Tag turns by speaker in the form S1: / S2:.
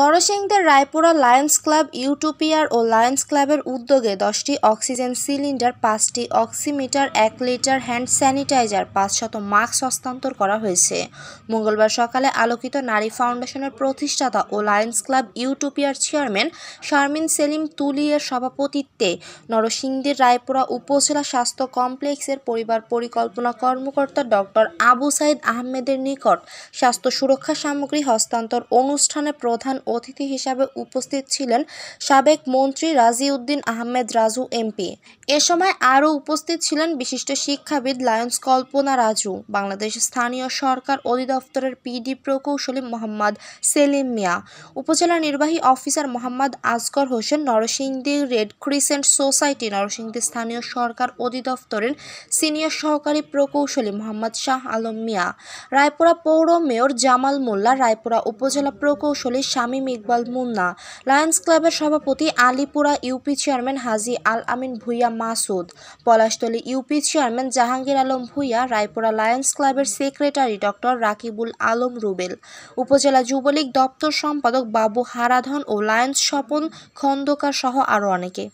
S1: নরসিংদের Raipura Lions Club ইউটোপিয়ার ও Lions ক্লাবের উদ্যোগে দশটি অক্সিজেন সিলিন্ডার পাঁচটি অক্সিমিটার এক লিটার হ্যান্ড স্যানিটাইজার পাঁচশত মাস্ক হস্তান্তর করা হয়েছে মঙ্গলবার সকালে আলোকিত নারী ফাউন্ডেশনের প্রতিষ্ঠাতা ও লায়ন্স ক্লাব ইউটোপিয়ার চেয়ারম্যান শারমিন সেলিম তুলিয়ের সভাপতিত্বে নরসিংদীর রায়পুরা উপজেলা স্বাস্থ্য কমপ্লেক্সের পরিবার পরিকল্পনা কর্মকর্তা ডক্টর আবু সাইদ আহমেদের নিকট স্বাস্থ্য সুরক্ষা সামগ্রী হস্তান্তর অনুষ্ঠানে প্রধান প্রধান অতিথি হিসাবে উপস্থিত ছিলেন সাবেক মন্ত্রী রাজিউদ্দিন আহমেদ রাজু এমপি এ সময় আরও উপস্থিত ছিলেন বিশিষ্ট শিক্ষাবিদ লায়ন্স কল্পনা রাজু বাংলাদেশ স্থানীয় সরকার অধিদপ্তরের পিডি প্রকৌশলী মোহাম্মদ সেলিম মিয়া উপজেলা নির্বাহী officer Mohammad Asgar Hossain Narsingdi Red Crescent Society Narsingdi স্থানীয় সরকার অধিদপ্তরের সিনিয়র সহকারী প্রকৌশলী মোহাম্মদ শাহ আলম মিয়া রায়পুরা পৌর মেয়র জামাল মোল্লা রায়পুরা উপজেলা প্রকৌশলী শাহ তামিম ইকবাল মুন্না লায়ন্স ক্লাবের সভাপতি Alipura UP chairman Haji Al Amin Bhuiyan Masud Palashtali UP chairman Jahangir Alam Bhuiyan Raipura Lions ক্লাবের সেক্রেটারি ডক্টর রাকিবুল আলম রুবেল উপজেলা যুবলীগ দপ্তর সম্পাদক বাবু হারাধন ও লায়ন্স স্বপন খন্দকার সহ আরও অনেকে